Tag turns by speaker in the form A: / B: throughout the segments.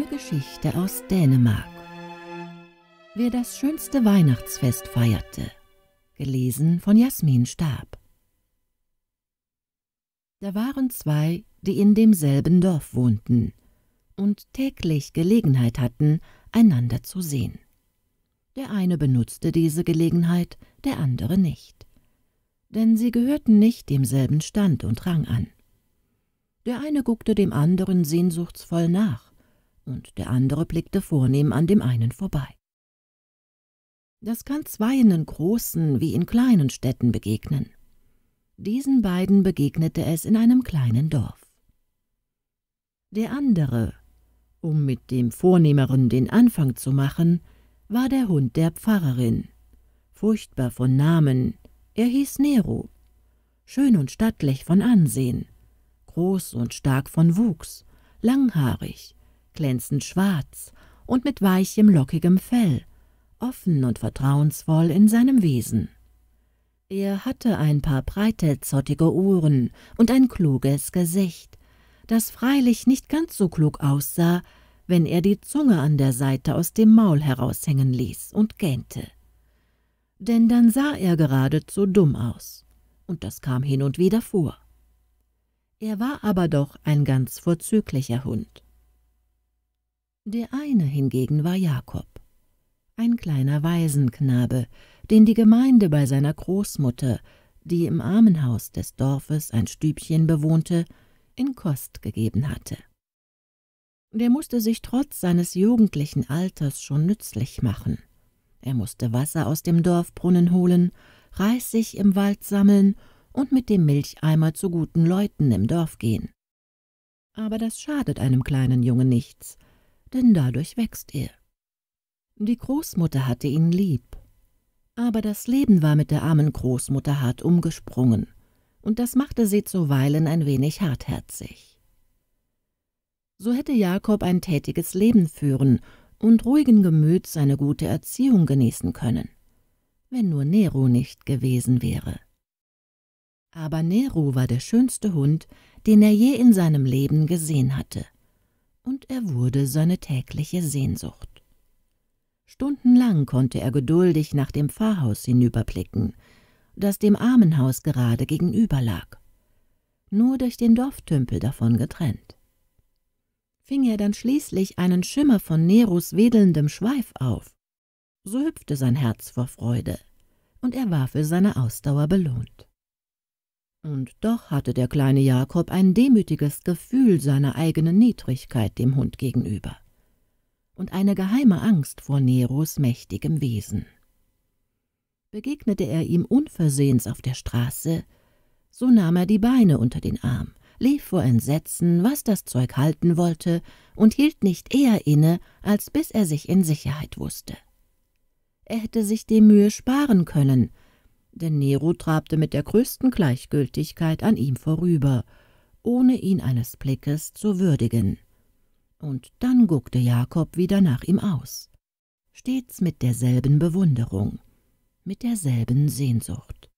A: Eine Geschichte aus Dänemark. Wer das schönste Weihnachtsfest feierte. Gelesen von Jasmin Stab. Da waren zwei, die in demselben Dorf wohnten und täglich Gelegenheit hatten, einander zu sehen. Der eine benutzte diese Gelegenheit, der andere nicht. Denn sie gehörten nicht demselben Stand und Rang an. Der eine guckte dem anderen sehnsuchtsvoll nach, und der andere blickte vornehm an dem einen vorbei. Das kann zweien in großen wie in kleinen Städten begegnen. Diesen beiden begegnete es in einem kleinen Dorf. Der andere, um mit dem Vornehmeren den Anfang zu machen, war der Hund der Pfarrerin. Furchtbar von Namen, er hieß Nero. Schön und stattlich von Ansehen, groß und stark von Wuchs, langhaarig, glänzend schwarz und mit weichem, lockigem Fell, offen und vertrauensvoll in seinem Wesen. Er hatte ein paar breite, zottige Ohren und ein kluges Gesicht, das freilich nicht ganz so klug aussah, wenn er die Zunge an der Seite aus dem Maul heraushängen ließ und gähnte. Denn dann sah er geradezu dumm aus, und das kam hin und wieder vor. Er war aber doch ein ganz vorzüglicher Hund. Der eine hingegen war Jakob, ein kleiner Waisenknabe, den die Gemeinde bei seiner Großmutter, die im Armenhaus des Dorfes ein Stübchen bewohnte, in Kost gegeben hatte. Der musste sich trotz seines jugendlichen Alters schon nützlich machen. Er musste Wasser aus dem Dorfbrunnen holen, Reis sich im Wald sammeln und mit dem Milcheimer zu guten Leuten im Dorf gehen. Aber das schadet einem kleinen Jungen nichts – denn dadurch wächst er. Die Großmutter hatte ihn lieb, aber das Leben war mit der armen Großmutter hart umgesprungen, und das machte sie zuweilen ein wenig hartherzig. So hätte Jakob ein tätiges Leben führen und ruhigen Gemüts seine gute Erziehung genießen können, wenn nur Nero nicht gewesen wäre. Aber Nero war der schönste Hund, den er je in seinem Leben gesehen hatte und er wurde seine tägliche Sehnsucht. Stundenlang konnte er geduldig nach dem Pfarrhaus hinüberblicken, das dem Armenhaus gerade gegenüber lag, nur durch den Dorftümpel davon getrennt. Fing er dann schließlich einen Schimmer von Neros wedelndem Schweif auf, so hüpfte sein Herz vor Freude, und er war für seine Ausdauer belohnt. Und doch hatte der kleine Jakob ein demütiges Gefühl seiner eigenen Niedrigkeit dem Hund gegenüber und eine geheime Angst vor Neros mächtigem Wesen. Begegnete er ihm unversehens auf der Straße, so nahm er die Beine unter den Arm, lief vor Entsetzen, was das Zeug halten wollte, und hielt nicht eher inne, als bis er sich in Sicherheit wusste. Er hätte sich die Mühe sparen können, denn Nero trabte mit der größten Gleichgültigkeit an ihm vorüber, ohne ihn eines Blickes zu würdigen. Und dann guckte Jakob wieder nach ihm aus, stets mit derselben Bewunderung, mit derselben Sehnsucht.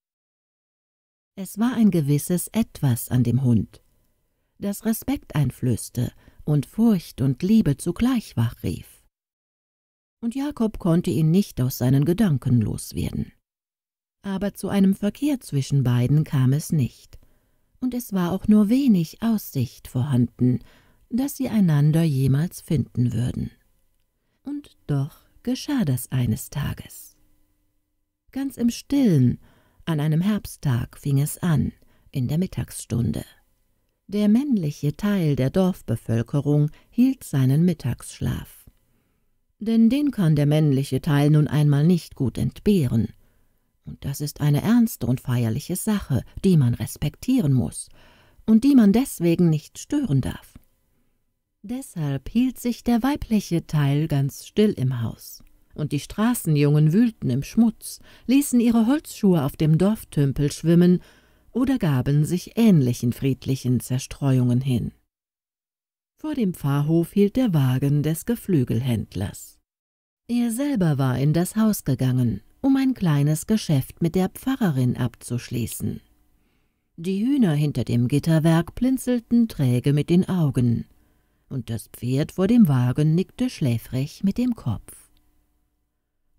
A: Es war ein gewisses Etwas an dem Hund, das Respekt einflößte und Furcht und Liebe zugleich wachrief. Und Jakob konnte ihn nicht aus seinen Gedanken loswerden aber zu einem Verkehr zwischen beiden kam es nicht, und es war auch nur wenig Aussicht vorhanden, dass sie einander jemals finden würden. Und doch geschah das eines Tages. Ganz im Stillen, an einem Herbsttag fing es an, in der Mittagsstunde. Der männliche Teil der Dorfbevölkerung hielt seinen Mittagsschlaf. Denn den kann der männliche Teil nun einmal nicht gut entbehren, und das ist eine ernste und feierliche Sache, die man respektieren muss und die man deswegen nicht stören darf. Deshalb hielt sich der weibliche Teil ganz still im Haus, und die Straßenjungen wühlten im Schmutz, ließen ihre Holzschuhe auf dem Dorftümpel schwimmen oder gaben sich ähnlichen friedlichen Zerstreuungen hin. Vor dem Pfarrhof hielt der Wagen des Geflügelhändlers. Er selber war in das Haus gegangen, um ein kleines Geschäft mit der Pfarrerin abzuschließen. Die Hühner hinter dem Gitterwerk blinzelten träge mit den Augen, und das Pferd vor dem Wagen nickte schläfrig mit dem Kopf.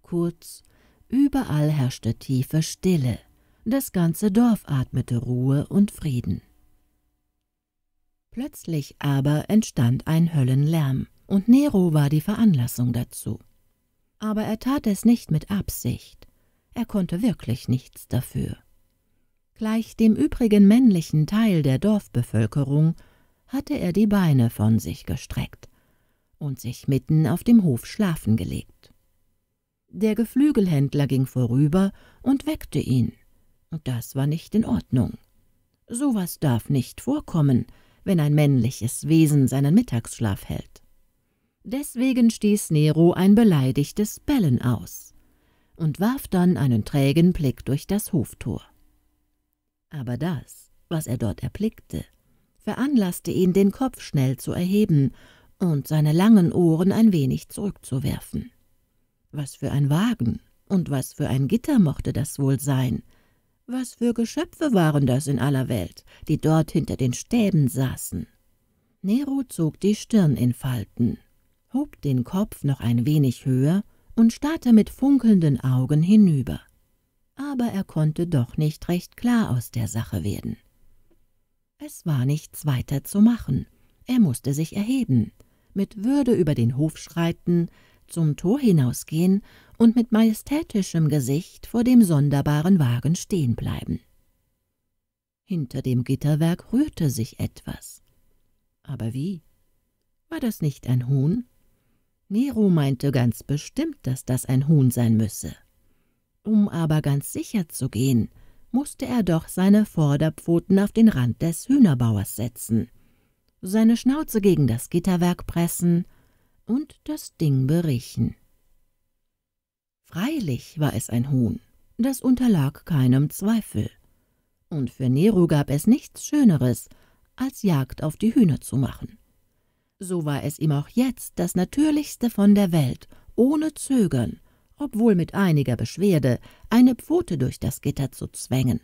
A: Kurz, überall herrschte tiefe Stille, das ganze Dorf atmete Ruhe und Frieden. Plötzlich aber entstand ein Höllenlärm, und Nero war die Veranlassung dazu aber er tat es nicht mit Absicht. Er konnte wirklich nichts dafür. Gleich dem übrigen männlichen Teil der Dorfbevölkerung hatte er die Beine von sich gestreckt und sich mitten auf dem Hof schlafen gelegt. Der Geflügelhändler ging vorüber und weckte ihn, und das war nicht in Ordnung. Sowas darf nicht vorkommen, wenn ein männliches Wesen seinen Mittagsschlaf hält. Deswegen stieß Nero ein beleidigtes Bellen aus und warf dann einen trägen Blick durch das Hoftor. Aber das, was er dort erblickte, veranlasste ihn, den Kopf schnell zu erheben und seine langen Ohren ein wenig zurückzuwerfen. Was für ein Wagen und was für ein Gitter mochte das wohl sein? Was für Geschöpfe waren das in aller Welt, die dort hinter den Stäben saßen? Nero zog die Stirn in Falten hob den Kopf noch ein wenig höher und starrte mit funkelnden Augen hinüber. Aber er konnte doch nicht recht klar aus der Sache werden. Es war nichts weiter zu machen. Er musste sich erheben, mit Würde über den Hof schreiten, zum Tor hinausgehen und mit majestätischem Gesicht vor dem sonderbaren Wagen stehen bleiben. Hinter dem Gitterwerk rührte sich etwas. Aber wie? War das nicht ein Huhn? Nero meinte ganz bestimmt, dass das ein Huhn sein müsse. Um aber ganz sicher zu gehen, musste er doch seine Vorderpfoten auf den Rand des Hühnerbauers setzen, seine Schnauze gegen das Gitterwerk pressen und das Ding beriechen. Freilich war es ein Huhn, das unterlag keinem Zweifel. Und für Nero gab es nichts Schöneres, als Jagd auf die Hühner zu machen so war es ihm auch jetzt das Natürlichste von der Welt, ohne Zögern, obwohl mit einiger Beschwerde, eine Pfote durch das Gitter zu zwängen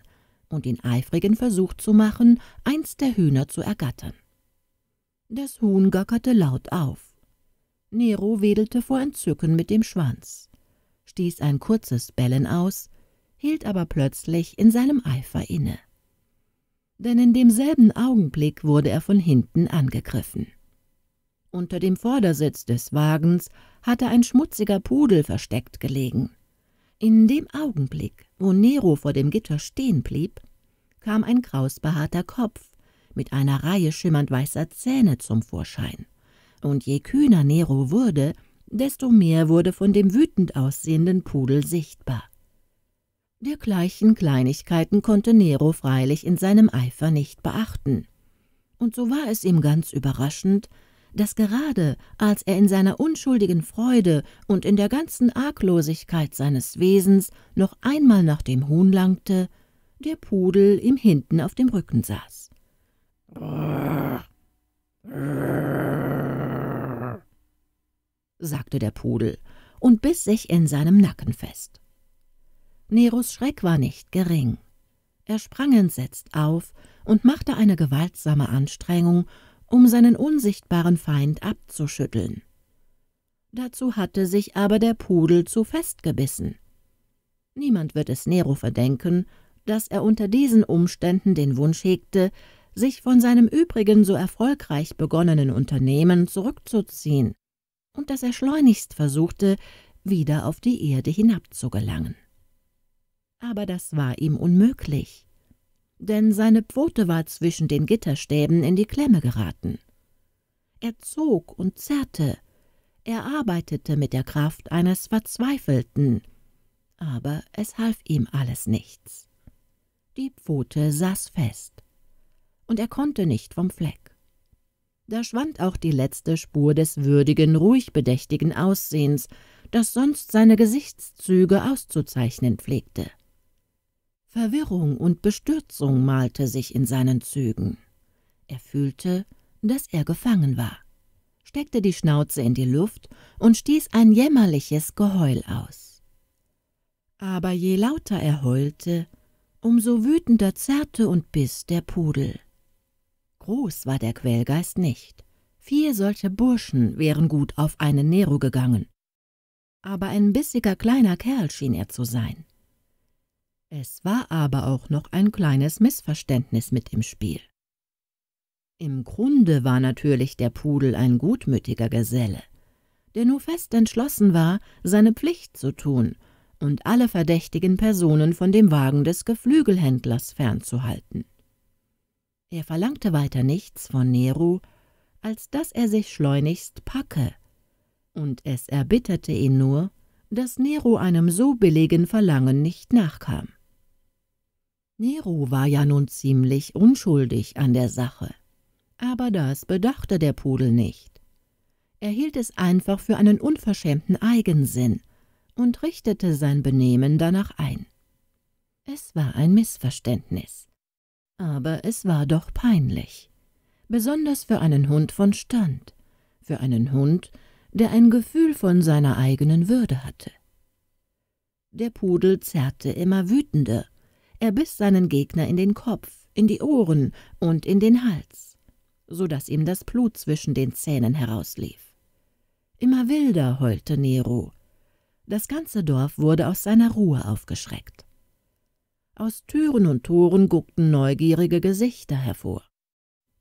A: und den eifrigen Versuch zu machen, eins der Hühner zu ergattern. Das Huhn gackerte laut auf. Nero wedelte vor Entzücken mit dem Schwanz, stieß ein kurzes Bellen aus, hielt aber plötzlich in seinem Eifer inne. Denn in demselben Augenblick wurde er von hinten angegriffen. Unter dem Vordersitz des Wagens hatte ein schmutziger Pudel versteckt gelegen. In dem Augenblick, wo Nero vor dem Gitter stehen blieb, kam ein krausbehaarter Kopf mit einer Reihe schimmernd weißer Zähne zum Vorschein. Und je kühner Nero wurde, desto mehr wurde von dem wütend aussehenden Pudel sichtbar. Dergleichen Kleinigkeiten konnte Nero freilich in seinem Eifer nicht beachten. Und so war es ihm ganz überraschend, dass gerade als er in seiner unschuldigen Freude und in der ganzen Arglosigkeit seines Wesens noch einmal nach dem Huhn langte, der Pudel ihm hinten auf dem Rücken saß. sagte der Pudel und biss sich in seinem Nacken fest. Neros Schreck war nicht gering. Er sprang entsetzt auf und machte eine gewaltsame Anstrengung, um seinen unsichtbaren Feind abzuschütteln. Dazu hatte sich aber der Pudel zu festgebissen. Niemand wird es Nero verdenken, dass er unter diesen Umständen den Wunsch hegte, sich von seinem übrigen so erfolgreich begonnenen Unternehmen zurückzuziehen und dass er schleunigst versuchte, wieder auf die Erde hinabzugelangen. Aber das war ihm unmöglich denn seine Pfote war zwischen den Gitterstäben in die Klemme geraten. Er zog und zerrte, er arbeitete mit der Kraft eines Verzweifelten, aber es half ihm alles nichts. Die Pfote saß fest, und er konnte nicht vom Fleck. Da schwand auch die letzte Spur des würdigen, ruhig bedächtigen Aussehens, das sonst seine Gesichtszüge auszuzeichnen pflegte. Verwirrung und Bestürzung malte sich in seinen Zügen. Er fühlte, dass er gefangen war, steckte die Schnauze in die Luft und stieß ein jämmerliches Geheul aus. Aber je lauter er heulte, umso wütender zerrte und biss der Pudel. Groß war der Quellgeist nicht. Vier solche Burschen wären gut auf einen Nero gegangen. Aber ein bissiger kleiner Kerl schien er zu sein. Es war aber auch noch ein kleines Missverständnis mit im Spiel. Im Grunde war natürlich der Pudel ein gutmütiger Geselle, der nur fest entschlossen war, seine Pflicht zu tun und alle verdächtigen Personen von dem Wagen des Geflügelhändlers fernzuhalten. Er verlangte weiter nichts von Nero, als dass er sich schleunigst packe, und es erbitterte ihn nur, dass Nero einem so billigen Verlangen nicht nachkam. Nero war ja nun ziemlich unschuldig an der Sache. Aber das bedachte der Pudel nicht. Er hielt es einfach für einen unverschämten Eigensinn und richtete sein Benehmen danach ein. Es war ein Missverständnis. Aber es war doch peinlich. Besonders für einen Hund von Stand. Für einen Hund, der ein Gefühl von seiner eigenen Würde hatte. Der Pudel zerrte immer wütender er biss seinen Gegner in den Kopf, in die Ohren und in den Hals, so daß ihm das Blut zwischen den Zähnen herauslief. Immer wilder heulte Nero. Das ganze Dorf wurde aus seiner Ruhe aufgeschreckt. Aus Türen und Toren guckten neugierige Gesichter hervor.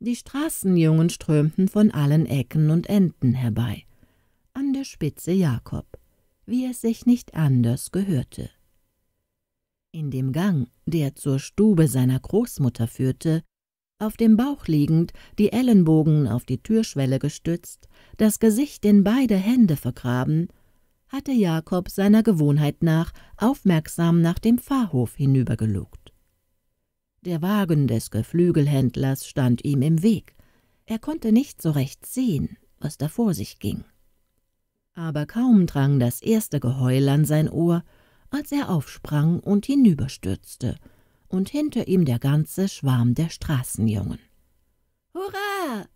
A: Die Straßenjungen strömten von allen Ecken und Enden herbei, an der Spitze Jakob, wie es sich nicht anders gehörte. In dem Gang, der zur Stube seiner Großmutter führte, auf dem Bauch liegend, die Ellenbogen auf die Türschwelle gestützt, das Gesicht in beide Hände vergraben, hatte Jakob seiner Gewohnheit nach aufmerksam nach dem Pfarrhof hinübergelugt. Der Wagen des Geflügelhändlers stand ihm im Weg. Er konnte nicht so recht sehen, was da vor sich ging. Aber kaum drang das erste Geheul an sein Ohr, als er aufsprang und hinüberstürzte, und hinter ihm der ganze Schwarm der Straßenjungen. »Hurra!«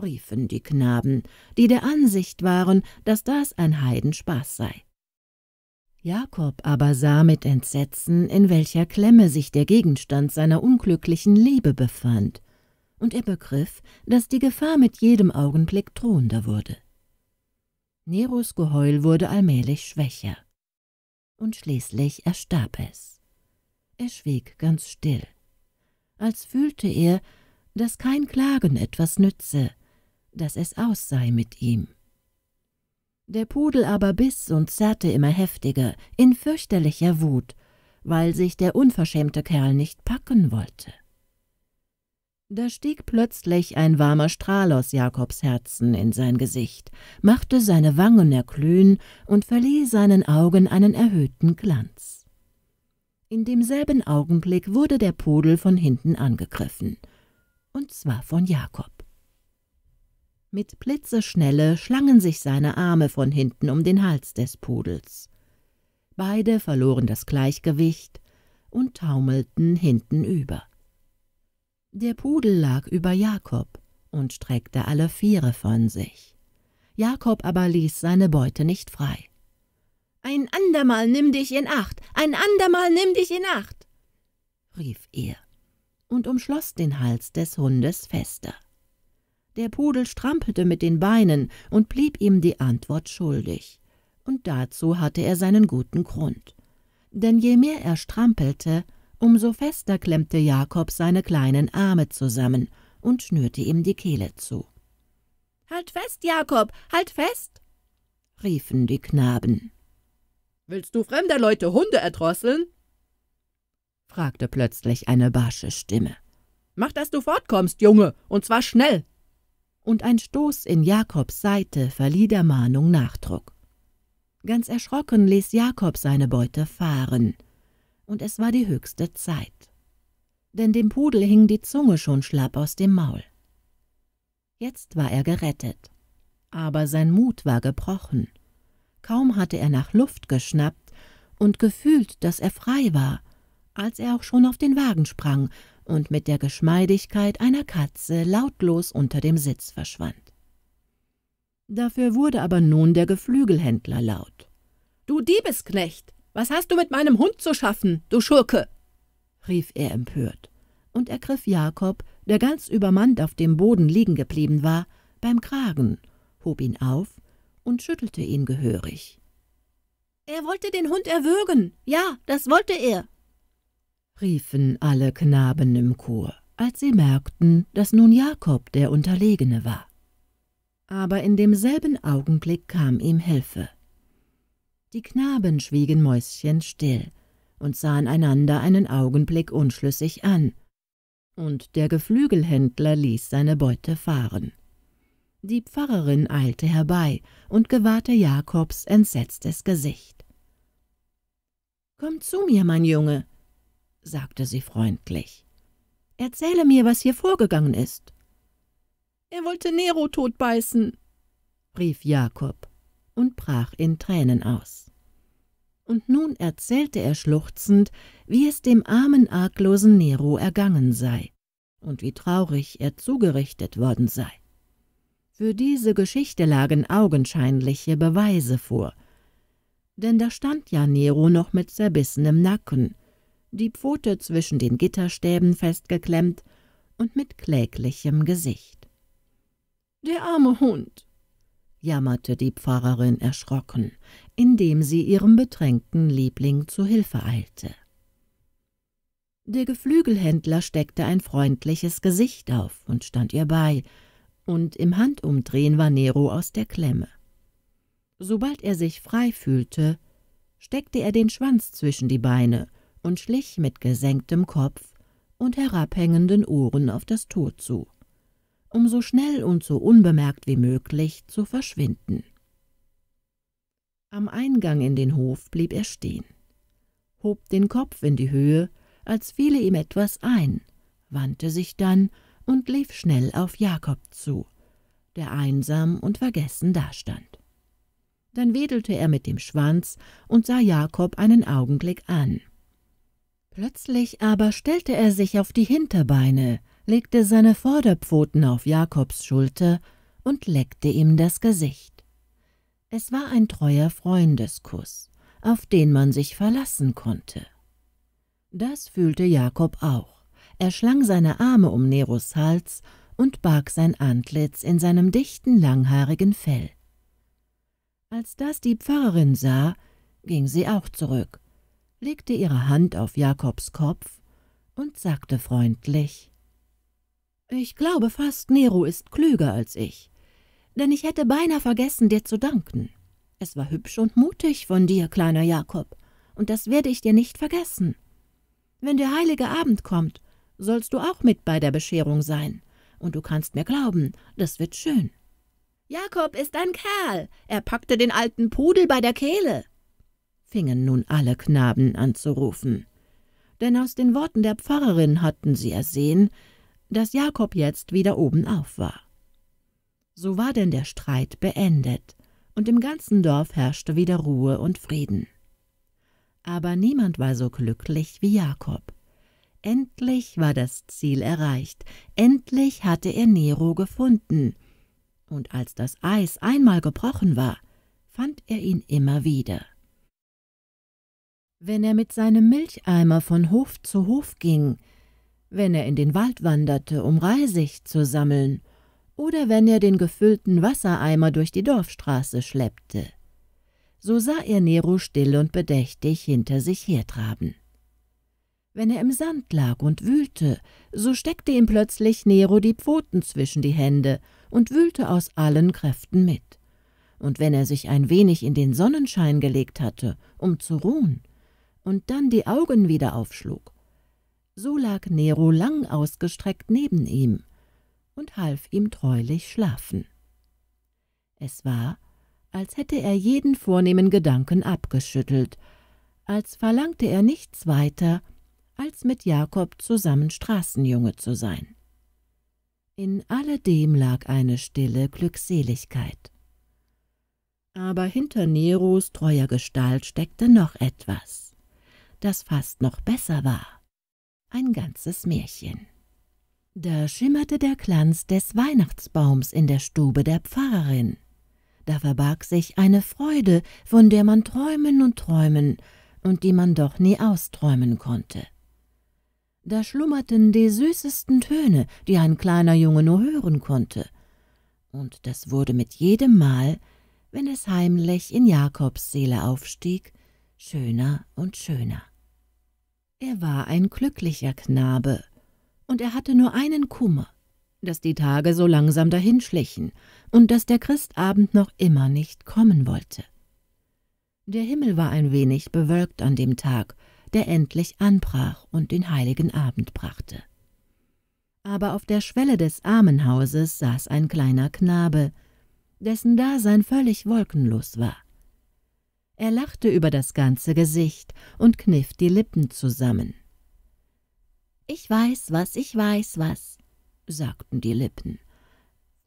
A: riefen die Knaben, die der Ansicht waren, dass das ein Heidenspaß sei. Jakob aber sah mit Entsetzen, in welcher Klemme sich der Gegenstand seiner unglücklichen Liebe befand, und er begriff, dass die Gefahr mit jedem Augenblick drohender wurde. Neros Geheul wurde allmählich schwächer und schließlich erstarb es. Er schwieg ganz still, als fühlte er, dass kein Klagen etwas nütze, dass es aus sei mit ihm. Der Pudel aber biss und zerrte immer heftiger, in fürchterlicher Wut, weil sich der unverschämte Kerl nicht packen wollte. Da stieg plötzlich ein warmer Strahl aus Jakobs Herzen in sein Gesicht, machte seine Wangen erglühen und verlieh seinen Augen einen erhöhten Glanz. In demselben Augenblick wurde der Pudel von hinten angegriffen, und zwar von Jakob. Mit Blitzeschnelle schlangen sich seine Arme von hinten um den Hals des Pudels. Beide verloren das Gleichgewicht und taumelten hinten über. Der Pudel lag über Jakob und streckte alle Viere von sich. Jakob aber ließ seine Beute nicht frei. »Ein andermal nimm dich in Acht! Ein andermal nimm dich in Acht!« rief er und umschloss den Hals des Hundes fester. Der Pudel strampelte mit den Beinen und blieb ihm die Antwort schuldig. Und dazu hatte er seinen guten Grund. Denn je mehr er strampelte, Umso fester klemmte Jakob seine kleinen Arme zusammen und schnürte ihm die Kehle zu. »Halt fest, Jakob, halt fest!« riefen die Knaben. »Willst du fremder Leute Hunde erdrosseln?« fragte plötzlich eine barsche Stimme. »Mach, dass du fortkommst, Junge, und zwar schnell!« Und ein Stoß in Jakobs Seite verlieh der Mahnung Nachdruck. Ganz erschrocken ließ Jakob seine Beute fahren und es war die höchste Zeit. Denn dem Pudel hing die Zunge schon schlapp aus dem Maul. Jetzt war er gerettet, aber sein Mut war gebrochen. Kaum hatte er nach Luft geschnappt und gefühlt, dass er frei war, als er auch schon auf den Wagen sprang und mit der Geschmeidigkeit einer Katze lautlos unter dem Sitz verschwand. Dafür wurde aber nun der Geflügelhändler laut. »Du Diebesknecht, was hast du mit meinem Hund zu schaffen, du Schurke?« rief er empört und ergriff Jakob, der ganz übermannt auf dem Boden liegen geblieben war, beim Kragen, hob ihn auf und schüttelte ihn gehörig. »Er wollte den Hund erwürgen, ja, das wollte er«, riefen alle Knaben im Chor, als sie merkten, dass nun Jakob der Unterlegene war. Aber in demselben Augenblick kam ihm Hilfe. Die Knaben schwiegen mäuschenstill und sahen einander einen Augenblick unschlüssig an, und der Geflügelhändler ließ seine Beute fahren. Die Pfarrerin eilte herbei und gewahrte Jakobs entsetztes Gesicht. »Komm zu mir, mein Junge«, sagte sie freundlich. »Erzähle mir, was hier vorgegangen ist.« »Er wollte Nero totbeißen«, rief Jakob und brach in Tränen aus. Und nun erzählte er schluchzend, wie es dem armen, arglosen Nero ergangen sei und wie traurig er zugerichtet worden sei. Für diese Geschichte lagen augenscheinliche Beweise vor. Denn da stand ja Nero noch mit zerbissenem Nacken, die Pfote zwischen den Gitterstäben festgeklemmt und mit kläglichem Gesicht. »Der arme Hund«, jammerte die Pfarrerin erschrocken, indem sie ihrem betränkten Liebling zu Hilfe eilte. Der Geflügelhändler steckte ein freundliches Gesicht auf und stand ihr bei, und im Handumdrehen war Nero aus der Klemme. Sobald er sich frei fühlte, steckte er den Schwanz zwischen die Beine und schlich mit gesenktem Kopf und herabhängenden Ohren auf das Tor zu um so schnell und so unbemerkt wie möglich zu verschwinden. Am Eingang in den Hof blieb er stehen, hob den Kopf in die Höhe, als fiele ihm etwas ein, wandte sich dann und lief schnell auf Jakob zu, der einsam und vergessen dastand. Dann wedelte er mit dem Schwanz und sah Jakob einen Augenblick an. Plötzlich aber stellte er sich auf die Hinterbeine, legte seine Vorderpfoten auf Jakobs Schulter und leckte ihm das Gesicht. Es war ein treuer Freundeskuss, auf den man sich verlassen konnte. Das fühlte Jakob auch. Er schlang seine Arme um Neros Hals und barg sein Antlitz in seinem dichten, langhaarigen Fell. Als das die Pfarrerin sah, ging sie auch zurück, legte ihre Hand auf Jakobs Kopf und sagte freundlich ich glaube fast, Nero ist klüger als ich, denn ich hätte beinahe vergessen, dir zu danken. Es war hübsch und mutig von dir, kleiner Jakob, und das werde ich dir nicht vergessen. Wenn der heilige Abend kommt, sollst du auch mit bei der Bescherung sein, und du kannst mir glauben, das wird schön. Jakob ist ein Kerl, er packte den alten Pudel bei der Kehle, fingen nun alle Knaben an zu rufen. Denn aus den Worten der Pfarrerin hatten sie ersehen, dass Jakob jetzt wieder oben auf war. So war denn der Streit beendet, und im ganzen Dorf herrschte wieder Ruhe und Frieden. Aber niemand war so glücklich wie Jakob. Endlich war das Ziel erreicht, endlich hatte er Nero gefunden, und als das Eis einmal gebrochen war, fand er ihn immer wieder. Wenn er mit seinem Milcheimer von Hof zu Hof ging, wenn er in den Wald wanderte, um Reisig zu sammeln, oder wenn er den gefüllten Wassereimer durch die Dorfstraße schleppte. So sah er Nero still und bedächtig hinter sich hertraben. Wenn er im Sand lag und wühlte, so steckte ihm plötzlich Nero die Pfoten zwischen die Hände und wühlte aus allen Kräften mit. Und wenn er sich ein wenig in den Sonnenschein gelegt hatte, um zu ruhen, und dann die Augen wieder aufschlug, so lag Nero lang ausgestreckt neben ihm und half ihm treulich schlafen. Es war, als hätte er jeden vornehmen Gedanken abgeschüttelt, als verlangte er nichts weiter, als mit Jakob zusammen Straßenjunge zu sein. In alledem lag eine stille Glückseligkeit. Aber hinter Neros treuer Gestalt steckte noch etwas, das fast noch besser war ein ganzes Märchen. Da schimmerte der Glanz des Weihnachtsbaums in der Stube der Pfarrerin. Da verbarg sich eine Freude, von der man träumen und träumen und die man doch nie austräumen konnte. Da schlummerten die süßesten Töne, die ein kleiner Junge nur hören konnte. Und das wurde mit jedem Mal, wenn es heimlich in Jakobs Seele aufstieg, schöner und schöner. Er war ein glücklicher Knabe, und er hatte nur einen Kummer, dass die Tage so langsam dahinschlichen und dass der Christabend noch immer nicht kommen wollte. Der Himmel war ein wenig bewölkt an dem Tag, der endlich anbrach und den heiligen Abend brachte. Aber auf der Schwelle des Armenhauses saß ein kleiner Knabe, dessen Dasein völlig wolkenlos war. Er lachte über das ganze Gesicht und kniff die Lippen zusammen. »Ich weiß was, ich weiß was«, sagten die Lippen.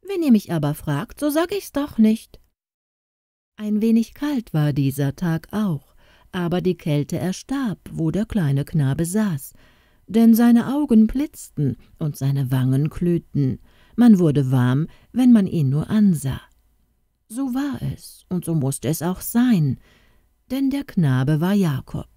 A: »Wenn ihr mich aber fragt, so sag ich's doch nicht.« Ein wenig kalt war dieser Tag auch, aber die Kälte erstarb, wo der kleine Knabe saß, denn seine Augen blitzten und seine Wangen glühten. Man wurde warm, wenn man ihn nur ansah. So war es, und so mußte es auch sein, denn der Knabe war Jakob.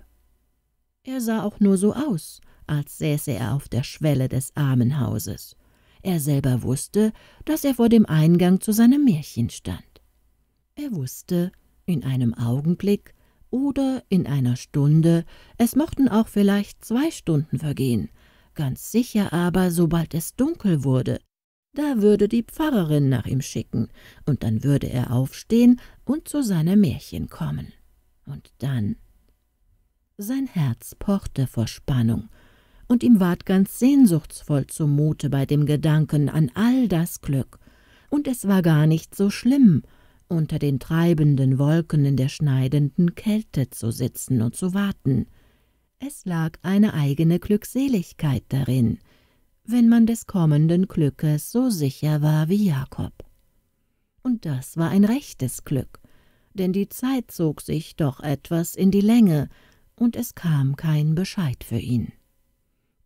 A: Er sah auch nur so aus, als säße er auf der Schwelle des Armenhauses. Er selber wusste, dass er vor dem Eingang zu seinem Märchen stand. Er wusste, in einem Augenblick oder in einer Stunde, es mochten auch vielleicht zwei Stunden vergehen, ganz sicher aber, sobald es dunkel wurde, da würde die Pfarrerin nach ihm schicken, und dann würde er aufstehen und zu seinem Märchen kommen. Und dann. Sein Herz pochte vor Spannung, und ihm ward ganz sehnsuchtsvoll zumute bei dem Gedanken an all das Glück. Und es war gar nicht so schlimm, unter den treibenden Wolken in der schneidenden Kälte zu sitzen und zu warten. Es lag eine eigene Glückseligkeit darin, wenn man des kommenden Glückes so sicher war wie Jakob. Und das war ein rechtes Glück, denn die Zeit zog sich doch etwas in die Länge, und es kam kein Bescheid für ihn.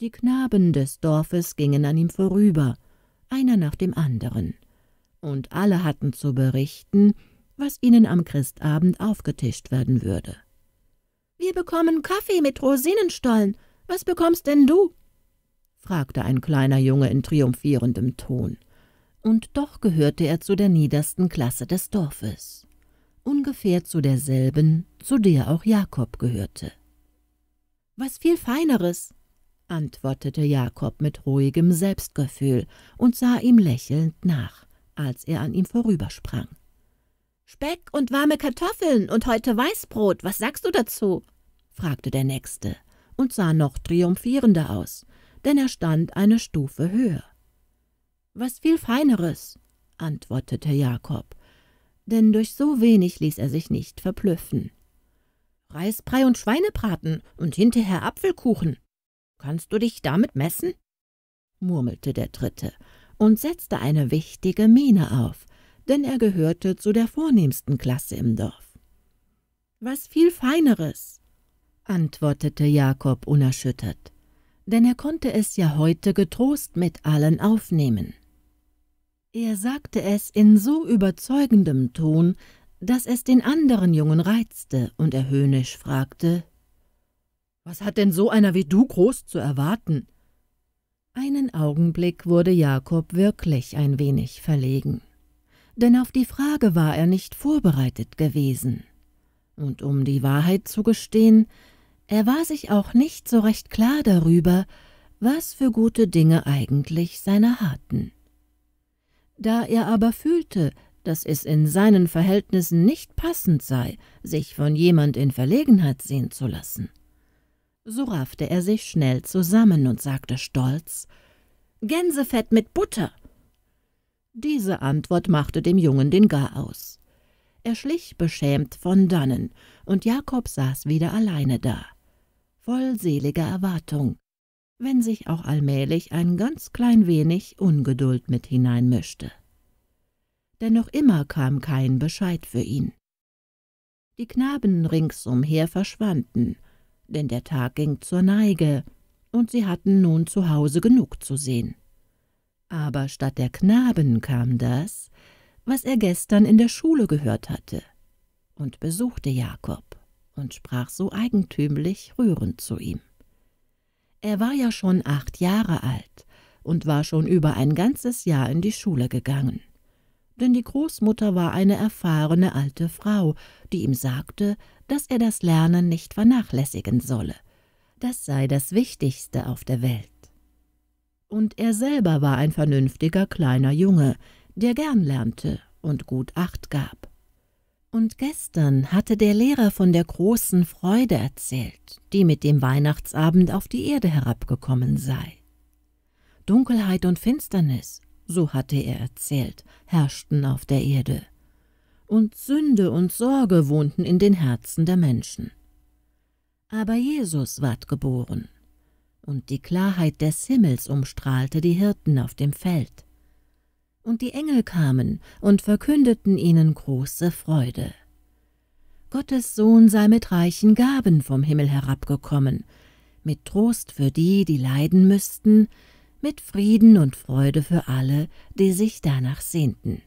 A: Die Knaben des Dorfes gingen an ihm vorüber, einer nach dem anderen, und alle hatten zu berichten, was ihnen am Christabend aufgetischt werden würde. »Wir bekommen Kaffee mit Rosinenstollen. Was bekommst denn du?« fragte ein kleiner Junge in triumphierendem Ton. Und doch gehörte er zu der niedersten Klasse des Dorfes ungefähr zu derselben, zu der auch Jakob gehörte. »Was viel Feineres«, antwortete Jakob mit ruhigem Selbstgefühl und sah ihm lächelnd nach, als er an ihm vorübersprang. »Speck und warme Kartoffeln und heute Weißbrot, was sagst du dazu?« fragte der Nächste und sah noch triumphierender aus, denn er stand eine Stufe höher. »Was viel Feineres«, antwortete Jakob denn durch so wenig ließ er sich nicht verblüffen. Reisbrei und Schweinebraten und hinterher Apfelkuchen. Kannst du dich damit messen? murmelte der Dritte und setzte eine wichtige Miene auf, denn er gehörte zu der vornehmsten Klasse im Dorf. Was viel Feineres, antwortete Jakob unerschüttert, denn er konnte es ja heute getrost mit allen aufnehmen. Er sagte es in so überzeugendem Ton, dass es den anderen Jungen reizte und er höhnisch fragte, »Was hat denn so einer wie du groß zu erwarten?« Einen Augenblick wurde Jakob wirklich ein wenig verlegen, denn auf die Frage war er nicht vorbereitet gewesen. Und um die Wahrheit zu gestehen, er war sich auch nicht so recht klar darüber, was für gute Dinge eigentlich seine harten. Da er aber fühlte, dass es in seinen Verhältnissen nicht passend sei, sich von jemand in Verlegenheit sehen zu lassen. So raffte er sich schnell zusammen und sagte stolz, »Gänsefett mit Butter!« Diese Antwort machte dem Jungen den Garaus. Er schlich beschämt von dannen, und Jakob saß wieder alleine da, voll seliger Erwartung, wenn sich auch allmählich ein ganz klein wenig Ungeduld mit hineinmischte. Denn noch immer kam kein Bescheid für ihn. Die Knaben ringsumher verschwanden, denn der Tag ging zur Neige, und sie hatten nun zu Hause genug zu sehen. Aber statt der Knaben kam das, was er gestern in der Schule gehört hatte, und besuchte Jakob und sprach so eigentümlich rührend zu ihm. Er war ja schon acht Jahre alt und war schon über ein ganzes Jahr in die Schule gegangen. Denn die Großmutter war eine erfahrene alte Frau, die ihm sagte, dass er das Lernen nicht vernachlässigen solle. Das sei das Wichtigste auf der Welt. Und er selber war ein vernünftiger kleiner Junge, der gern lernte und gut Acht gab. Und gestern hatte der Lehrer von der großen Freude erzählt, die mit dem Weihnachtsabend auf die Erde herabgekommen sei. Dunkelheit und Finsternis, so hatte er erzählt, herrschten auf der Erde, und Sünde und Sorge wohnten in den Herzen der Menschen. Aber Jesus ward geboren, und die Klarheit des Himmels umstrahlte die Hirten auf dem Feld. Und die Engel kamen und verkündeten ihnen große Freude. Gottes Sohn sei mit reichen Gaben vom Himmel herabgekommen, mit Trost für die, die leiden müssten, mit Frieden und Freude für alle, die sich danach sehnten.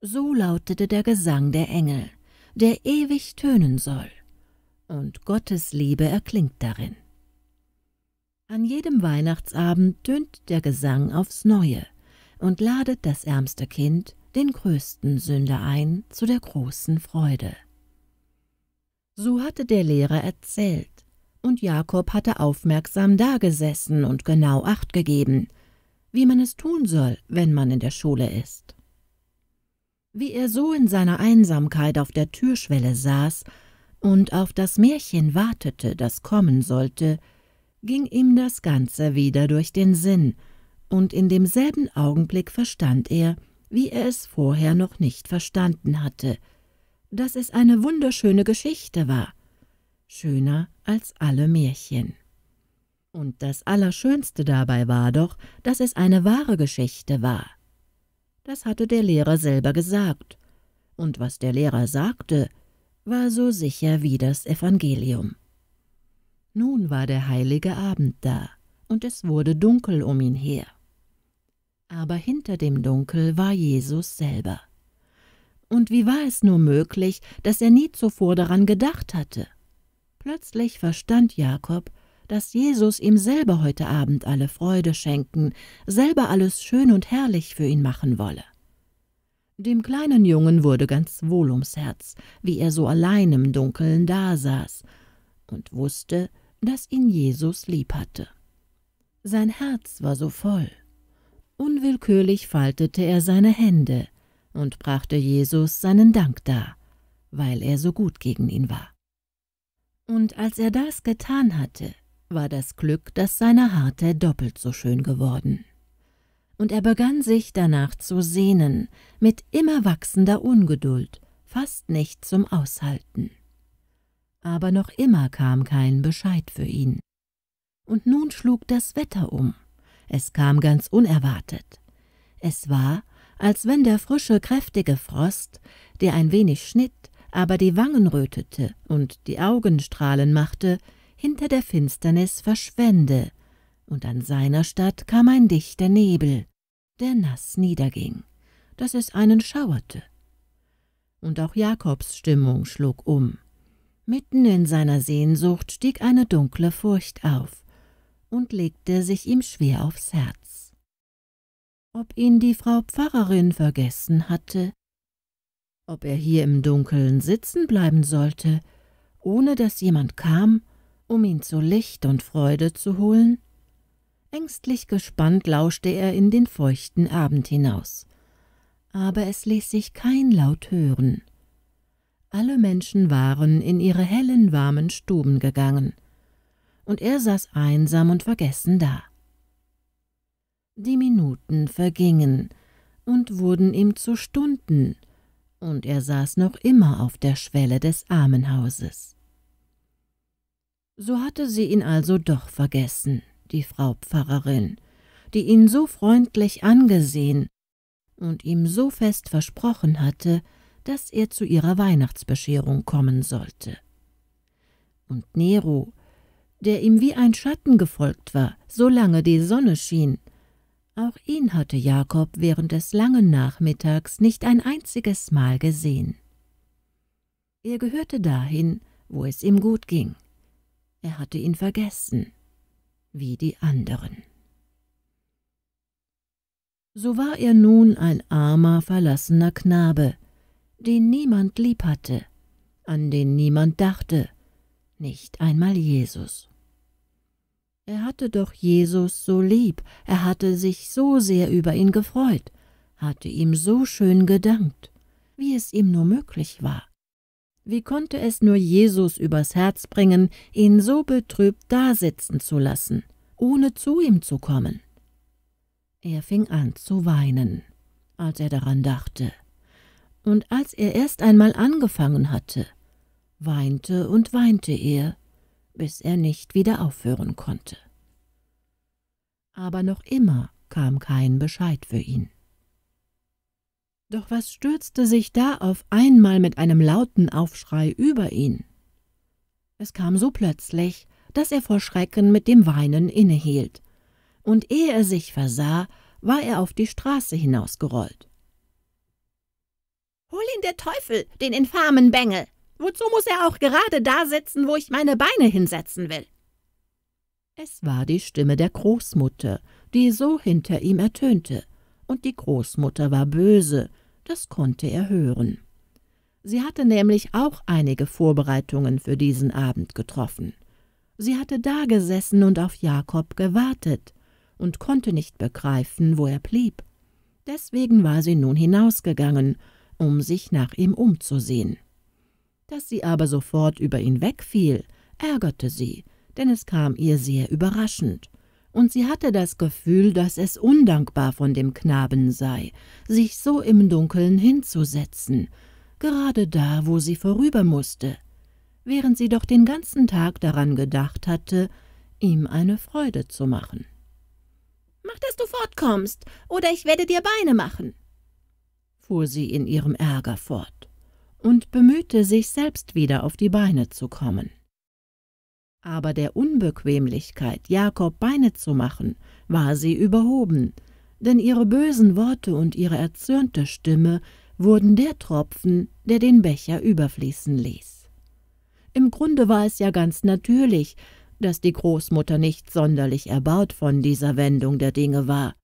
A: So lautete der Gesang der Engel, der ewig tönen soll, und Gottes Liebe erklingt darin. An jedem Weihnachtsabend tönt der Gesang aufs Neue, und ladet das ärmste Kind, den größten Sünder ein, zu der großen Freude. So hatte der Lehrer erzählt, und Jakob hatte aufmerksam dagesessen und genau Acht gegeben, wie man es tun soll, wenn man in der Schule ist. Wie er so in seiner Einsamkeit auf der Türschwelle saß und auf das Märchen wartete, das kommen sollte, ging ihm das Ganze wieder durch den Sinn, und in demselben Augenblick verstand er, wie er es vorher noch nicht verstanden hatte, dass es eine wunderschöne Geschichte war, schöner als alle Märchen. Und das Allerschönste dabei war doch, dass es eine wahre Geschichte war. Das hatte der Lehrer selber gesagt, und was der Lehrer sagte, war so sicher wie das Evangelium. Nun war der heilige Abend da, und es wurde dunkel um ihn her aber hinter dem Dunkel war Jesus selber. Und wie war es nur möglich, dass er nie zuvor daran gedacht hatte? Plötzlich verstand Jakob, dass Jesus ihm selber heute Abend alle Freude schenken, selber alles schön und herrlich für ihn machen wolle. Dem kleinen Jungen wurde ganz wohl ums Herz, wie er so allein im Dunkeln dasaß und wusste, dass ihn Jesus lieb hatte. Sein Herz war so voll. Unwillkürlich faltete er seine Hände und brachte Jesus seinen Dank dar, weil er so gut gegen ihn war. Und als er das getan hatte, war das Glück, dass seine Harte doppelt so schön geworden. Und er begann sich danach zu sehnen, mit immer wachsender Ungeduld, fast nicht zum Aushalten. Aber noch immer kam kein Bescheid für ihn. Und nun schlug das Wetter um, es kam ganz unerwartet. Es war, als wenn der frische, kräftige Frost, der ein wenig schnitt, aber die Wangen rötete und die Augen strahlen machte, hinter der Finsternis verschwände, und an seiner Stadt kam ein dichter Nebel, der nass niederging, daß es einen schauerte. Und auch Jakobs Stimmung schlug um. Mitten in seiner Sehnsucht stieg eine dunkle Furcht auf und legte sich ihm schwer aufs Herz. Ob ihn die Frau Pfarrerin vergessen hatte, ob er hier im Dunkeln sitzen bleiben sollte, ohne dass jemand kam, um ihn zu Licht und Freude zu holen? Ängstlich gespannt lauschte er in den feuchten Abend hinaus, aber es ließ sich kein Laut hören. Alle Menschen waren in ihre hellen, warmen Stuben gegangen und er saß einsam und vergessen da. Die Minuten vergingen und wurden ihm zu Stunden, und er saß noch immer auf der Schwelle des Armenhauses. So hatte sie ihn also doch vergessen, die Frau Pfarrerin, die ihn so freundlich angesehen und ihm so fest versprochen hatte, dass er zu ihrer Weihnachtsbescherung kommen sollte. Und Nero, der ihm wie ein Schatten gefolgt war, solange die Sonne schien. Auch ihn hatte Jakob während des langen Nachmittags nicht ein einziges Mal gesehen. Er gehörte dahin, wo es ihm gut ging. Er hatte ihn vergessen, wie die anderen. So war er nun ein armer, verlassener Knabe, den niemand lieb hatte, an den niemand dachte, nicht einmal Jesus. Er hatte doch Jesus so lieb, er hatte sich so sehr über ihn gefreut, hatte ihm so schön gedankt, wie es ihm nur möglich war. Wie konnte es nur Jesus übers Herz bringen, ihn so betrübt dasitzen zu lassen, ohne zu ihm zu kommen? Er fing an zu weinen, als er daran dachte. Und als er erst einmal angefangen hatte, weinte und weinte er, bis er nicht wieder aufhören konnte. Aber noch immer kam kein Bescheid für ihn. Doch was stürzte sich da auf einmal mit einem lauten Aufschrei über ihn? Es kam so plötzlich, dass er vor Schrecken mit dem Weinen innehielt, und ehe er sich versah, war er auf die Straße hinausgerollt. »Hol ihn der Teufel, den infamen Bengel!« Wozu muss er auch gerade da sitzen, wo ich meine Beine hinsetzen will? Es war die Stimme der Großmutter, die so hinter ihm ertönte, und die Großmutter war böse, das konnte er hören. Sie hatte nämlich auch einige Vorbereitungen für diesen Abend getroffen. Sie hatte da gesessen und auf Jakob gewartet und konnte nicht begreifen, wo er blieb. Deswegen war sie nun hinausgegangen, um sich nach ihm umzusehen. Dass sie aber sofort über ihn wegfiel, ärgerte sie, denn es kam ihr sehr überraschend. Und sie hatte das Gefühl, dass es undankbar von dem Knaben sei, sich so im Dunkeln hinzusetzen, gerade da, wo sie vorüber musste, während sie doch den ganzen Tag daran gedacht hatte, ihm eine Freude zu machen. »Mach, dass du fortkommst, oder ich werde dir Beine machen«, fuhr sie in ihrem Ärger fort und bemühte sich selbst wieder auf die Beine zu kommen. Aber der Unbequemlichkeit, Jakob Beine zu machen, war sie überhoben, denn ihre bösen Worte und ihre erzürnte Stimme wurden der Tropfen, der den Becher überfließen ließ. Im Grunde war es ja ganz natürlich, dass die Großmutter nicht sonderlich erbaut von dieser Wendung der Dinge war,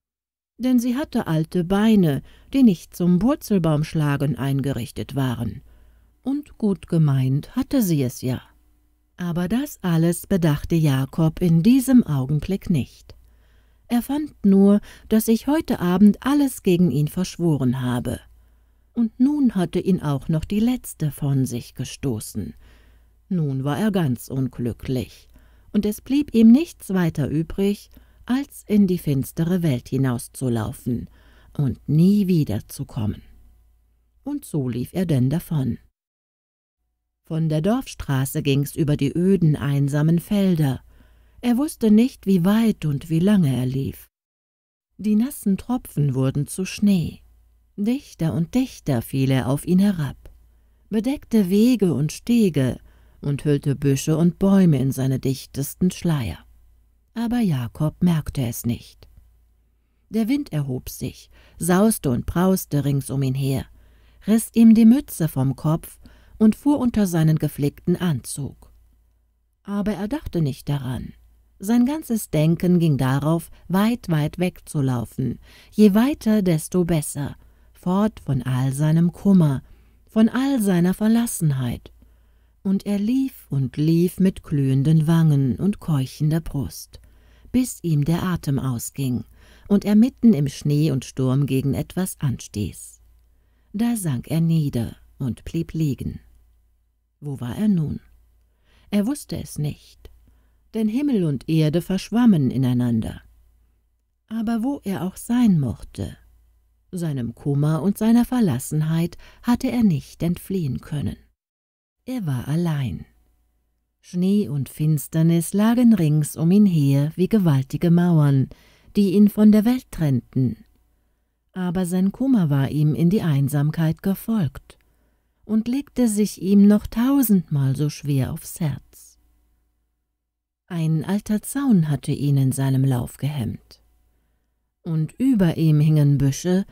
A: denn sie hatte alte Beine, die nicht zum Wurzelbaumschlagen eingerichtet waren und gut gemeint hatte sie es ja. Aber das alles bedachte Jakob in diesem Augenblick nicht. Er fand nur, dass ich heute Abend alles gegen ihn verschworen habe. Und nun hatte ihn auch noch die letzte von sich gestoßen. Nun war er ganz unglücklich, und es blieb ihm nichts weiter übrig, als in die finstere Welt hinauszulaufen und nie wiederzukommen. Und so lief er denn davon. Von der Dorfstraße ging's über die öden, einsamen Felder. Er wusste nicht, wie weit und wie lange er lief. Die nassen Tropfen wurden zu Schnee. Dichter und dichter fiel er auf ihn herab, bedeckte Wege und Stege und hüllte Büsche und Bäume in seine dichtesten Schleier. Aber Jakob merkte es nicht. Der Wind erhob sich, sauste und brauste rings um ihn her, riß ihm die Mütze vom Kopf und fuhr unter seinen geflickten Anzug. Aber er dachte nicht daran. Sein ganzes Denken ging darauf, weit, weit wegzulaufen. Je weiter, desto besser. Fort von all seinem Kummer, von all seiner Verlassenheit. Und er lief und lief mit glühenden Wangen und keuchender Brust, bis ihm der Atem ausging und er mitten im Schnee und Sturm gegen etwas anstieß. Da sank er nieder und blieb liegen. Wo war er nun? Er wusste es nicht, denn Himmel und Erde verschwammen ineinander. Aber wo er auch sein mochte, seinem Kummer und seiner Verlassenheit hatte er nicht entfliehen können. Er war allein. Schnee und Finsternis lagen rings um ihn her wie gewaltige Mauern, die ihn von der Welt trennten. Aber sein Kummer war ihm in die Einsamkeit gefolgt und legte sich ihm noch tausendmal so schwer aufs Herz. Ein alter Zaun hatte ihn in seinem Lauf gehemmt, und über ihm hingen Büsche,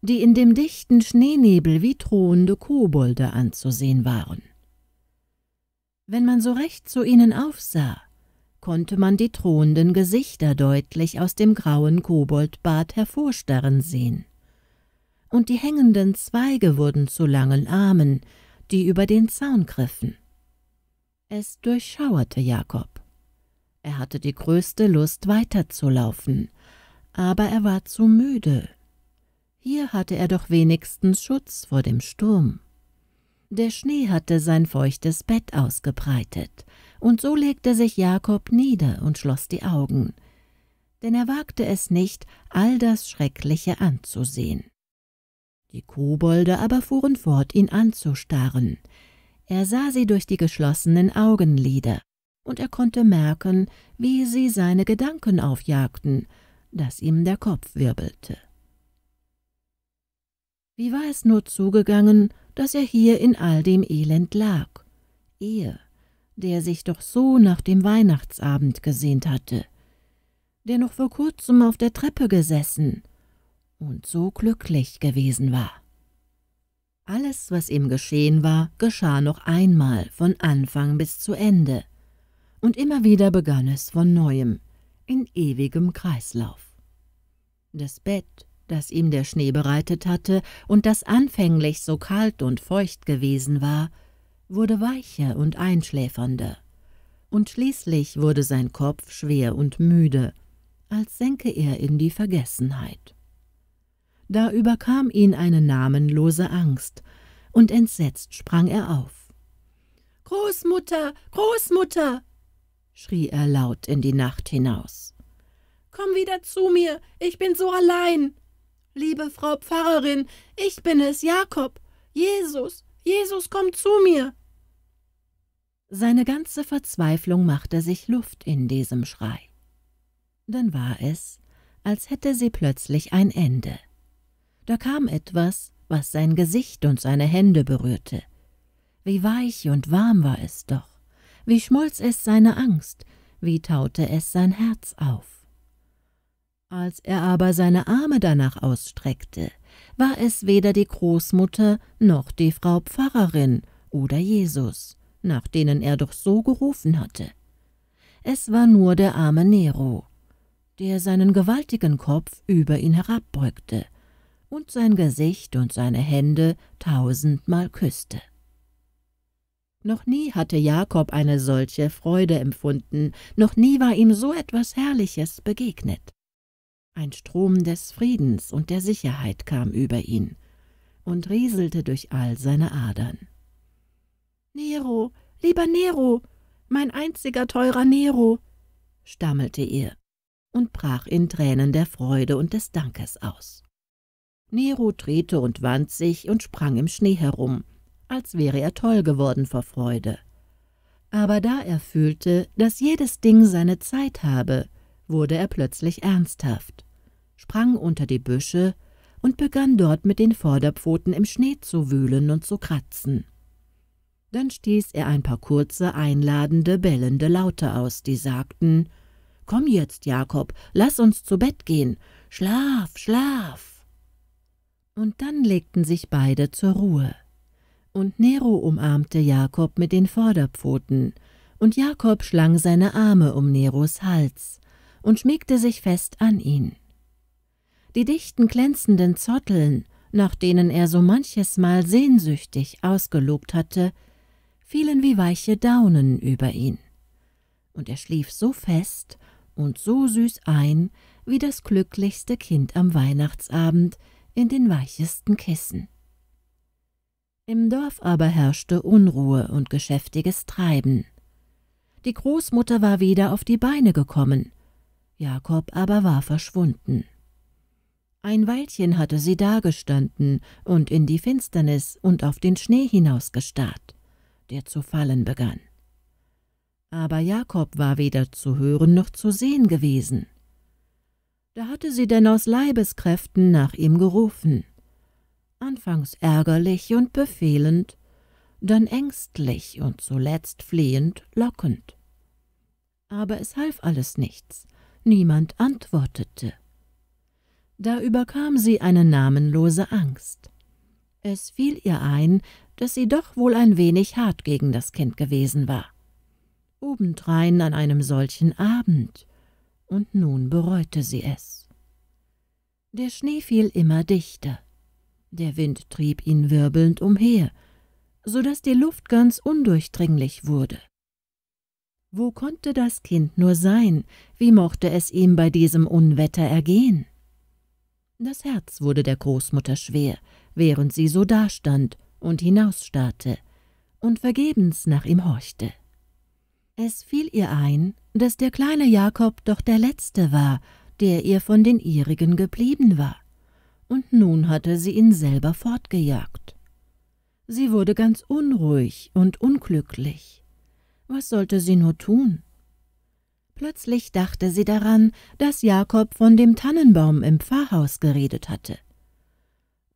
A: die in dem dichten Schneenebel wie drohende Kobolde anzusehen waren. Wenn man so recht zu ihnen aufsah, konnte man die drohenden Gesichter deutlich aus dem grauen Koboldbad hervorstarren sehen und die hängenden Zweige wurden zu langen Armen, die über den Zaun griffen. Es durchschauerte Jakob. Er hatte die größte Lust, weiterzulaufen, aber er war zu müde. Hier hatte er doch wenigstens Schutz vor dem Sturm. Der Schnee hatte sein feuchtes Bett ausgebreitet, und so legte sich Jakob nieder und schloss die Augen, denn er wagte es nicht, all das Schreckliche anzusehen. Die Kobolde aber fuhren fort, ihn anzustarren. Er sah sie durch die geschlossenen Augenlider, und er konnte merken, wie sie seine Gedanken aufjagten, dass ihm der Kopf wirbelte. Wie war es nur zugegangen, dass er hier in all dem Elend lag? Er, der sich doch so nach dem Weihnachtsabend gesehnt hatte, der noch vor kurzem auf der Treppe gesessen, und so glücklich gewesen war. Alles, was ihm geschehen war, geschah noch einmal von Anfang bis zu Ende, und immer wieder begann es von neuem, in ewigem Kreislauf. Das Bett, das ihm der Schnee bereitet hatte und das anfänglich so kalt und feucht gewesen war, wurde weicher und einschläfernder, und schließlich wurde sein Kopf schwer und müde, als sänke er in die Vergessenheit. Da überkam ihn eine namenlose Angst, und entsetzt sprang er auf. Großmutter, Großmutter! schrie er laut in die Nacht hinaus. Komm wieder zu mir, ich bin so allein. Liebe Frau Pfarrerin, ich bin es, Jakob. Jesus, Jesus, komm zu mir. Seine ganze Verzweiflung machte sich Luft in diesem Schrei. Dann war es, als hätte sie plötzlich ein Ende. Da kam etwas, was sein Gesicht und seine Hände berührte. Wie weich und warm war es doch, wie schmolz es seine Angst, wie taute es sein Herz auf. Als er aber seine Arme danach ausstreckte, war es weder die Großmutter noch die Frau Pfarrerin oder Jesus, nach denen er doch so gerufen hatte. Es war nur der arme Nero, der seinen gewaltigen Kopf über ihn herabbeugte und sein Gesicht und seine Hände tausendmal küsste. Noch nie hatte Jakob eine solche Freude empfunden, noch nie war ihm so etwas Herrliches begegnet. Ein Strom des Friedens und der Sicherheit kam über ihn und rieselte durch all seine Adern. »Nero, lieber Nero, mein einziger teurer Nero«, stammelte er und brach in Tränen der Freude und des Dankes aus. Nero drehte und wand sich und sprang im Schnee herum, als wäre er toll geworden vor Freude. Aber da er fühlte, dass jedes Ding seine Zeit habe, wurde er plötzlich ernsthaft, sprang unter die Büsche und begann dort mit den Vorderpfoten im Schnee zu wühlen und zu kratzen. Dann stieß er ein paar kurze, einladende, bellende Laute aus, die sagten, »Komm jetzt, Jakob, lass uns zu Bett gehen. Schlaf, schlaf!« und dann legten sich beide zur Ruhe. Und Nero umarmte Jakob mit den Vorderpfoten, und Jakob schlang seine Arme um Neros Hals und schmiegte sich fest an ihn. Die dichten glänzenden Zotteln, nach denen er so manches Mal sehnsüchtig ausgelobt hatte, fielen wie weiche Daunen über ihn. Und er schlief so fest und so süß ein, wie das glücklichste Kind am Weihnachtsabend, in den weichesten Kissen. Im Dorf aber herrschte Unruhe und geschäftiges Treiben. Die Großmutter war wieder auf die Beine gekommen, Jakob aber war verschwunden. Ein Weilchen hatte sie dagestanden und in die Finsternis und auf den Schnee hinausgestarrt, der zu fallen begann. Aber Jakob war weder zu hören noch zu sehen gewesen. Da hatte sie denn aus Leibeskräften nach ihm gerufen. Anfangs ärgerlich und befehlend, dann ängstlich und zuletzt flehend, lockend. Aber es half alles nichts, niemand antwortete. Da überkam sie eine namenlose Angst. Es fiel ihr ein, dass sie doch wohl ein wenig hart gegen das Kind gewesen war. Obendrein an einem solchen Abend, und nun bereute sie es. Der Schnee fiel immer dichter, der Wind trieb ihn wirbelnd umher, so daß die Luft ganz undurchdringlich wurde. Wo konnte das Kind nur sein, wie mochte es ihm bei diesem Unwetter ergehen? Das Herz wurde der Großmutter schwer, während sie so dastand und hinausstarrte und vergebens nach ihm horchte. Es fiel ihr ein, dass der kleine Jakob doch der Letzte war, der ihr von den ihrigen geblieben war, und nun hatte sie ihn selber fortgejagt. Sie wurde ganz unruhig und unglücklich. Was sollte sie nur tun? Plötzlich dachte sie daran, dass Jakob von dem Tannenbaum im Pfarrhaus geredet hatte.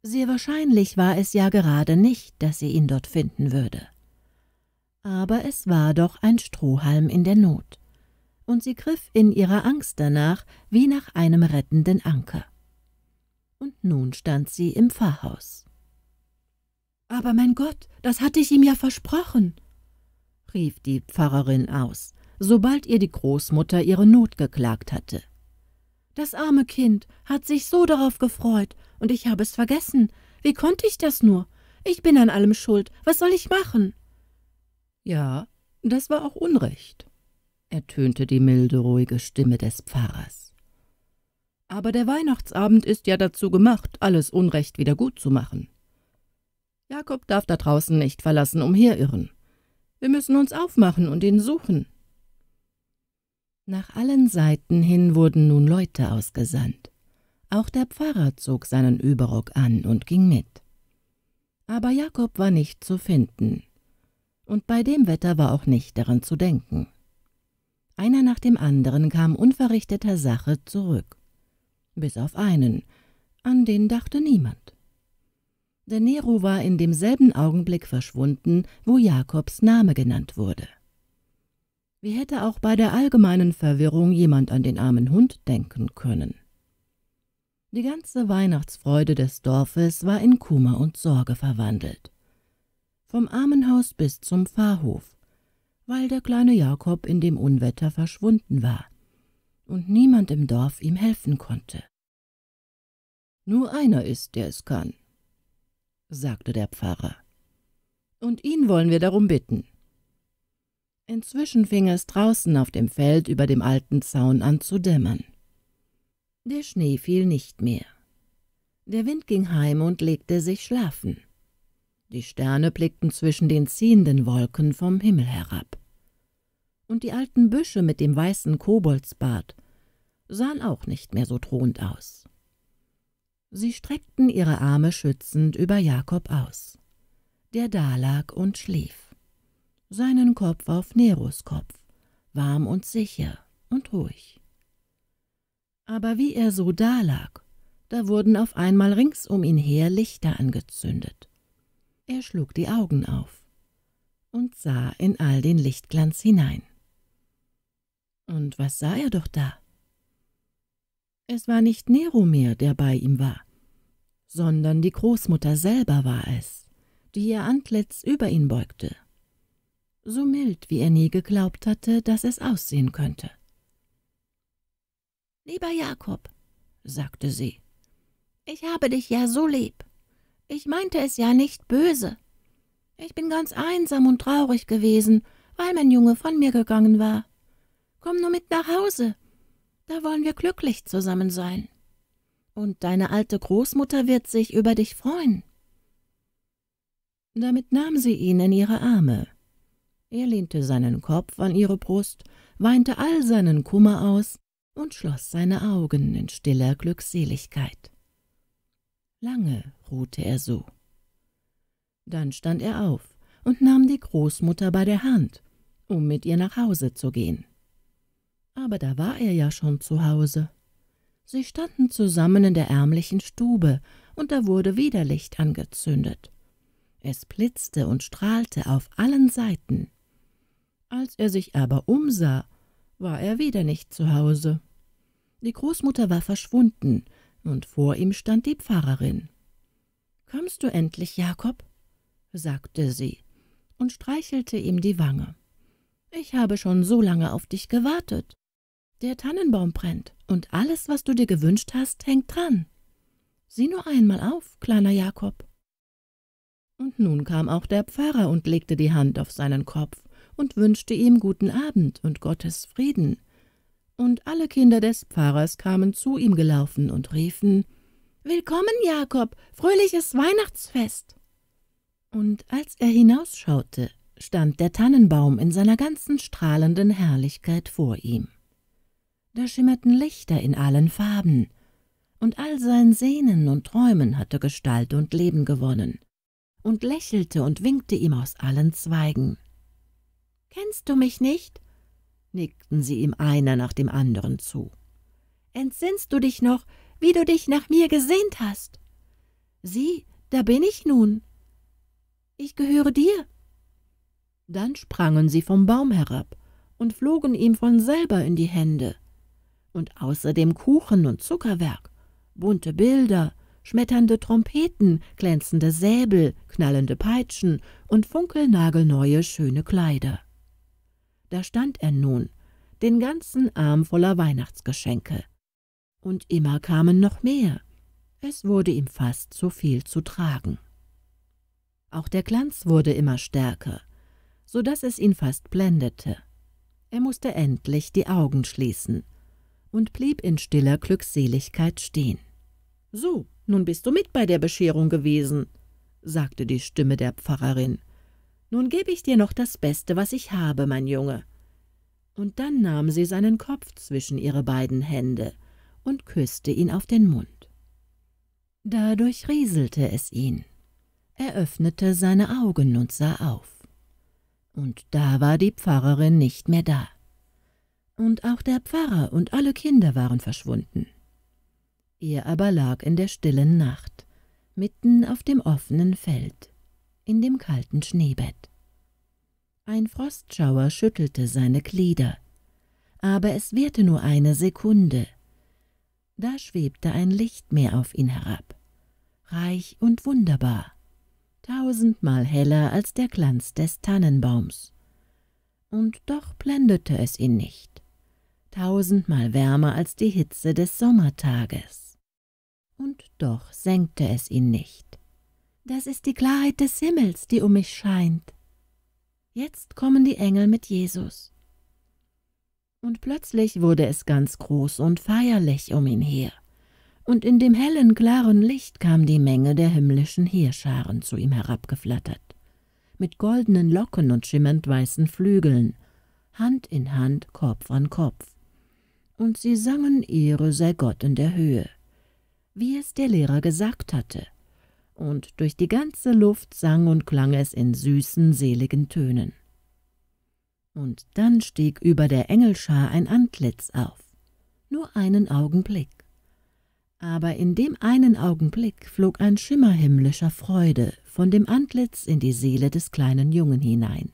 A: Sehr wahrscheinlich war es ja gerade nicht, dass sie ihn dort finden würde. Aber es war doch ein Strohhalm in der Not und sie griff in ihrer Angst danach wie nach einem rettenden Anker. Und nun stand sie im Pfarrhaus. »Aber mein Gott, das hatte ich ihm ja versprochen«, rief die Pfarrerin aus, sobald ihr die Großmutter ihre Not geklagt hatte. »Das arme Kind hat sich so darauf gefreut, und ich habe es vergessen. Wie konnte ich das nur? Ich bin an allem schuld. Was soll ich machen?« »Ja, das war auch Unrecht«, ertönte die milde, ruhige Stimme des Pfarrers. Aber der Weihnachtsabend ist ja dazu gemacht, alles Unrecht wieder gut zu machen. Jakob darf da draußen nicht verlassen umherirren. Wir müssen uns aufmachen und ihn suchen. Nach allen Seiten hin wurden nun Leute ausgesandt. Auch der Pfarrer zog seinen Überrock an und ging mit. Aber Jakob war nicht zu finden. Und bei dem Wetter war auch nicht daran zu denken. Einer nach dem anderen kam unverrichteter Sache zurück. Bis auf einen, an den dachte niemand. Der Nero war in demselben Augenblick verschwunden, wo Jakobs Name genannt wurde. Wie hätte auch bei der allgemeinen Verwirrung jemand an den armen Hund denken können? Die ganze Weihnachtsfreude des Dorfes war in Kummer und Sorge verwandelt. Vom Armenhaus bis zum Pfarrhof, weil der kleine Jakob in dem Unwetter verschwunden war und niemand im Dorf ihm helfen konnte. »Nur einer ist, der es kann«, sagte der Pfarrer. »Und ihn wollen wir darum bitten.« Inzwischen fing es draußen auf dem Feld über dem alten Zaun an zu dämmern. Der Schnee fiel nicht mehr. Der Wind ging heim und legte sich schlafen. Die Sterne blickten zwischen den ziehenden Wolken vom Himmel herab und die alten Büsche mit dem weißen Koboldsbart sahen auch nicht mehr so drohend aus. Sie streckten ihre Arme schützend über Jakob aus, der dalag und schlief, seinen Kopf auf Neros Kopf, warm und sicher und ruhig. Aber wie er so dalag, da wurden auf einmal rings um ihn her Lichter angezündet. Er schlug die Augen auf und sah in all den Lichtglanz hinein. Und was sah er doch da? Es war nicht Nero mehr, der bei ihm war, sondern die Großmutter selber war es, die ihr Antlitz über ihn beugte, so mild, wie er nie geglaubt hatte, dass es aussehen könnte. »Lieber Jakob«, sagte sie, »ich habe dich ja so lieb. Ich meinte es ja nicht böse. Ich bin ganz einsam und traurig gewesen, weil mein Junge von mir gegangen war.« Komm nur mit nach Hause. Da wollen wir glücklich zusammen sein. Und deine alte Großmutter wird sich über dich freuen. Damit nahm sie ihn in ihre Arme. Er lehnte seinen Kopf an ihre Brust, weinte all seinen Kummer aus und schloss seine Augen in stiller Glückseligkeit. Lange ruhte er so. Dann stand er auf und nahm die Großmutter bei der Hand, um mit ihr nach Hause zu gehen aber da war er ja schon zu Hause. Sie standen zusammen in der ärmlichen Stube, und da wurde wieder Licht angezündet. Es blitzte und strahlte auf allen Seiten. Als er sich aber umsah, war er wieder nicht zu Hause. Die Großmutter war verschwunden, und vor ihm stand die Pfarrerin. »Kommst du endlich, Jakob?« sagte sie und streichelte ihm die Wange. »Ich habe schon so lange auf dich gewartet. Der Tannenbaum brennt, und alles, was du dir gewünscht hast, hängt dran. Sieh nur einmal auf, kleiner Jakob. Und nun kam auch der Pfarrer und legte die Hand auf seinen Kopf und wünschte ihm guten Abend und Gottes Frieden. Und alle Kinder des Pfarrers kamen zu ihm gelaufen und riefen, »Willkommen, Jakob, fröhliches Weihnachtsfest!« Und als er hinausschaute, stand der Tannenbaum in seiner ganzen strahlenden Herrlichkeit vor ihm da schimmerten Lichter in allen Farben, und all sein Sehnen und Träumen hatte Gestalt und Leben gewonnen, und lächelte und winkte ihm aus allen Zweigen. »Kennst du mich nicht?« nickten sie ihm einer nach dem anderen zu. »Entsinnst du dich noch, wie du dich nach mir gesehnt hast? Sieh, da bin ich nun. Ich gehöre dir.« Dann sprangen sie vom Baum herab und flogen ihm von selber in die Hände, und außerdem Kuchen und Zuckerwerk, bunte Bilder, schmetternde Trompeten, glänzende Säbel, knallende Peitschen und funkelnagelneue schöne Kleider. Da stand er nun, den ganzen Arm voller Weihnachtsgeschenke. Und immer kamen noch mehr. Es wurde ihm fast zu viel zu tragen. Auch der Glanz wurde immer stärker, so daß es ihn fast blendete. Er musste endlich die Augen schließen – und blieb in stiller Glückseligkeit stehen. »So, nun bist du mit bei der Bescherung gewesen«, sagte die Stimme der Pfarrerin. »Nun gebe ich dir noch das Beste, was ich habe, mein Junge.« Und dann nahm sie seinen Kopf zwischen ihre beiden Hände und küßte ihn auf den Mund. Dadurch rieselte es ihn. Er öffnete seine Augen und sah auf. Und da war die Pfarrerin nicht mehr da und auch der Pfarrer und alle Kinder waren verschwunden. Er aber lag in der stillen Nacht, mitten auf dem offenen Feld, in dem kalten Schneebett. Ein Frostschauer schüttelte seine Glieder, aber es währte nur eine Sekunde. Da schwebte ein Lichtmeer auf ihn herab, reich und wunderbar, tausendmal heller als der Glanz des Tannenbaums. Und doch blendete es ihn nicht tausendmal wärmer als die Hitze des Sommertages. Und doch senkte es ihn nicht. Das ist die Klarheit des Himmels, die um mich scheint. Jetzt kommen die Engel mit Jesus. Und plötzlich wurde es ganz groß und feierlich um ihn her, und in dem hellen, klaren Licht kam die Menge der himmlischen Heerscharen zu ihm herabgeflattert, mit goldenen Locken und schimmernd weißen Flügeln, Hand in Hand, Kopf an Kopf und sie sangen Ehre sei Gott in der Höhe, wie es der Lehrer gesagt hatte, und durch die ganze Luft sang und klang es in süßen, seligen Tönen. Und dann stieg über der Engelschar ein Antlitz auf, nur einen Augenblick. Aber in dem einen Augenblick flog ein Schimmer himmlischer Freude von dem Antlitz in die Seele des kleinen Jungen hinein.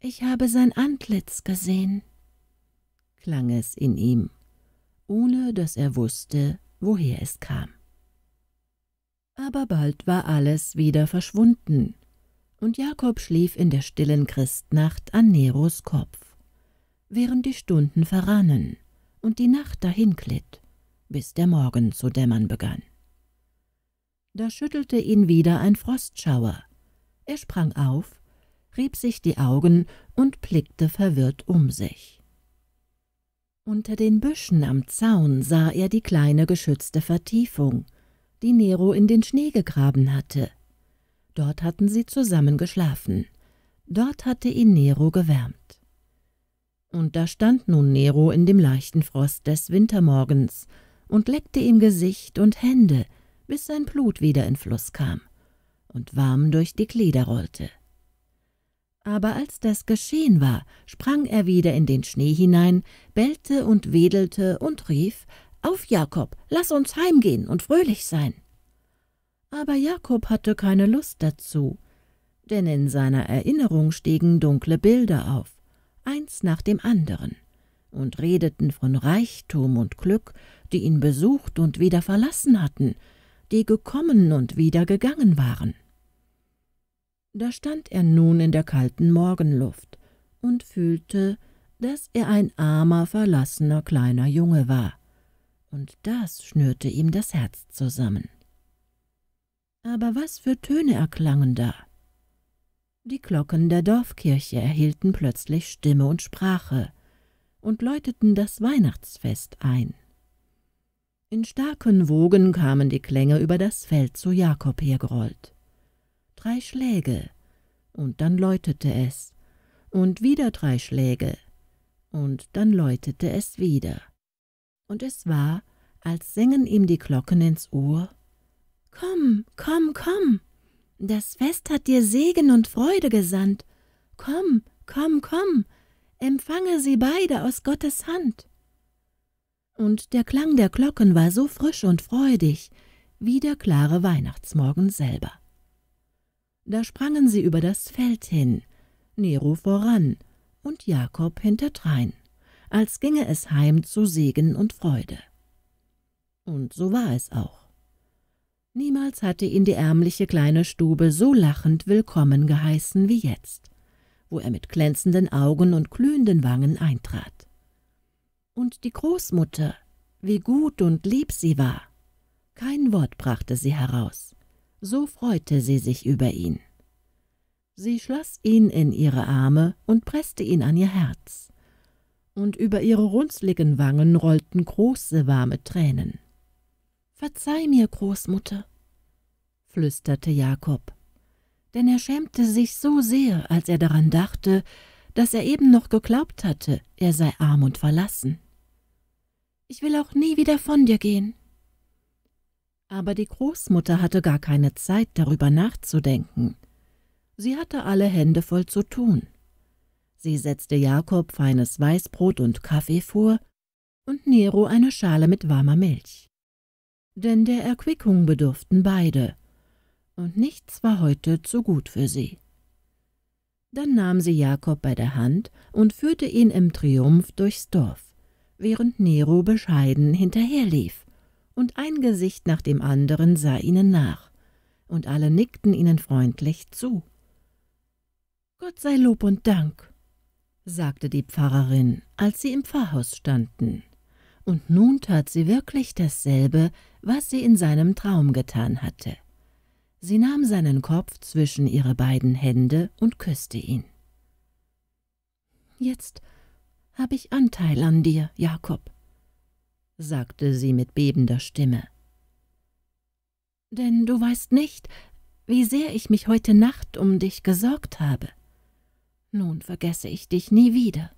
A: »Ich habe sein Antlitz gesehen«, klang es in ihm, ohne dass er wusste, woher es kam. Aber bald war alles wieder verschwunden, und Jakob schlief in der stillen Christnacht an Neros Kopf, während die Stunden verrannen und die Nacht dahinglitt, bis der Morgen zu dämmern begann. Da schüttelte ihn wieder ein Frostschauer. Er sprang auf, rieb sich die Augen und blickte verwirrt um sich. Unter den Büschen am Zaun sah er die kleine geschützte Vertiefung, die Nero in den Schnee gegraben hatte. Dort hatten sie zusammen geschlafen. Dort hatte ihn Nero gewärmt. Und da stand nun Nero in dem leichten Frost des Wintermorgens und leckte ihm Gesicht und Hände, bis sein Blut wieder in Fluss kam und warm durch die Glieder rollte. Aber als das geschehen war, sprang er wieder in den Schnee hinein, bellte und wedelte und rief, »Auf, Jakob, lass uns heimgehen und fröhlich sein!« Aber Jakob hatte keine Lust dazu, denn in seiner Erinnerung stiegen dunkle Bilder auf, eins nach dem anderen, und redeten von Reichtum und Glück, die ihn besucht und wieder verlassen hatten, die gekommen und wieder gegangen waren. Da stand er nun in der kalten Morgenluft und fühlte, dass er ein armer, verlassener kleiner Junge war, und das schnürte ihm das Herz zusammen. Aber was für Töne erklangen da? Die Glocken der Dorfkirche erhielten plötzlich Stimme und Sprache und läuteten das Weihnachtsfest ein. In starken Wogen kamen die Klänge über das Feld zu Jakob hergerollt drei Schläge, und dann läutete es, und wieder drei Schläge, und dann läutete es wieder. Und es war, als sängen ihm die Glocken ins Ohr Komm, komm, komm. Das Fest hat dir Segen und Freude gesandt. Komm, komm, komm, empfange sie beide aus Gottes Hand. Und der Klang der Glocken war so frisch und freudig wie der klare Weihnachtsmorgen selber. Da sprangen sie über das Feld hin, Nero voran und Jakob hinterdrein, als ginge es heim zu Segen und Freude. Und so war es auch. Niemals hatte ihn die ärmliche kleine Stube so lachend willkommen geheißen wie jetzt, wo er mit glänzenden Augen und glühenden Wangen eintrat. Und die Großmutter, wie gut und lieb sie war, kein Wort brachte sie heraus so freute sie sich über ihn. Sie schloss ihn in ihre Arme und presste ihn an ihr Herz, und über ihre runzligen Wangen rollten große, warme Tränen. »Verzeih mir, Großmutter«, flüsterte Jakob, denn er schämte sich so sehr, als er daran dachte, dass er eben noch geglaubt hatte, er sei arm und verlassen. »Ich will auch nie wieder von dir gehen. Aber die Großmutter hatte gar keine Zeit, darüber nachzudenken. Sie hatte alle Hände voll zu tun. Sie setzte Jakob feines Weißbrot und Kaffee vor und Nero eine Schale mit warmer Milch. Denn der Erquickung bedurften beide, und nichts war heute zu gut für sie. Dann nahm sie Jakob bei der Hand und führte ihn im Triumph durchs Dorf, während Nero bescheiden hinterherlief und ein Gesicht nach dem anderen sah ihnen nach, und alle nickten ihnen freundlich zu. »Gott sei Lob und Dank«, sagte die Pfarrerin, als sie im Pfarrhaus standen. Und nun tat sie wirklich dasselbe, was sie in seinem Traum getan hatte. Sie nahm seinen Kopf zwischen ihre beiden Hände und küsste ihn. »Jetzt habe ich Anteil an dir, Jakob«, sagte sie mit bebender Stimme. »Denn du weißt nicht, wie sehr ich mich heute Nacht um dich gesorgt habe. Nun vergesse ich dich nie wieder.«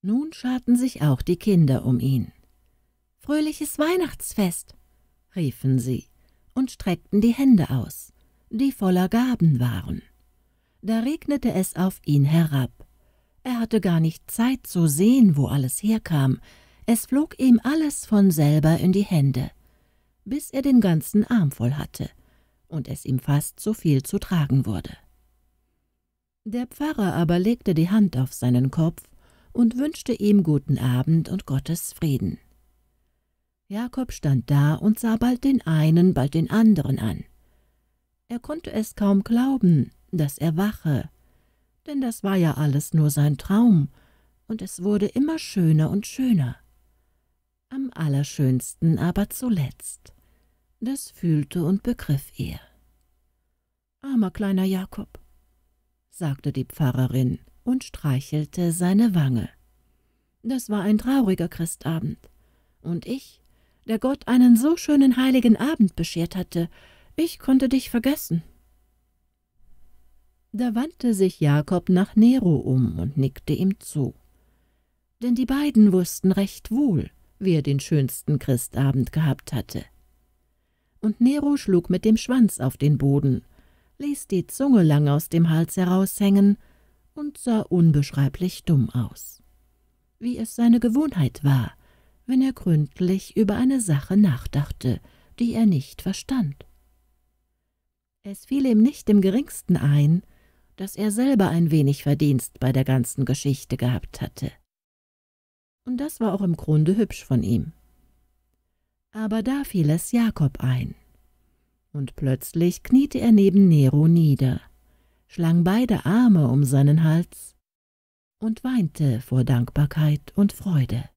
A: Nun scharten sich auch die Kinder um ihn. »Fröhliches Weihnachtsfest«, riefen sie und streckten die Hände aus, die voller Gaben waren. Da regnete es auf ihn herab. Er hatte gar nicht Zeit zu sehen, wo alles herkam, es flog ihm alles von selber in die Hände, bis er den ganzen Arm voll hatte und es ihm fast so viel zu tragen wurde. Der Pfarrer aber legte die Hand auf seinen Kopf und wünschte ihm guten Abend und Gottes Frieden. Jakob stand da und sah bald den einen, bald den anderen an. Er konnte es kaum glauben, dass er wache, denn das war ja alles nur sein Traum, und es wurde immer schöner und schöner am allerschönsten aber zuletzt. Das fühlte und begriff er. »Armer kleiner Jakob«, sagte die Pfarrerin und streichelte seine Wange. »Das war ein trauriger Christabend. Und ich, der Gott einen so schönen heiligen Abend beschert hatte, ich konnte dich vergessen.« Da wandte sich Jakob nach Nero um und nickte ihm zu. Denn die beiden wussten recht wohl, wie er den schönsten Christabend gehabt hatte. Und Nero schlug mit dem Schwanz auf den Boden, ließ die Zunge lang aus dem Hals heraushängen und sah unbeschreiblich dumm aus. Wie es seine Gewohnheit war, wenn er gründlich über eine Sache nachdachte, die er nicht verstand. Es fiel ihm nicht im geringsten ein, dass er selber ein wenig Verdienst bei der ganzen Geschichte gehabt hatte und das war auch im Grunde hübsch von ihm. Aber da fiel es Jakob ein. Und plötzlich kniete er neben Nero nieder, schlang beide Arme um seinen Hals und weinte vor Dankbarkeit und Freude.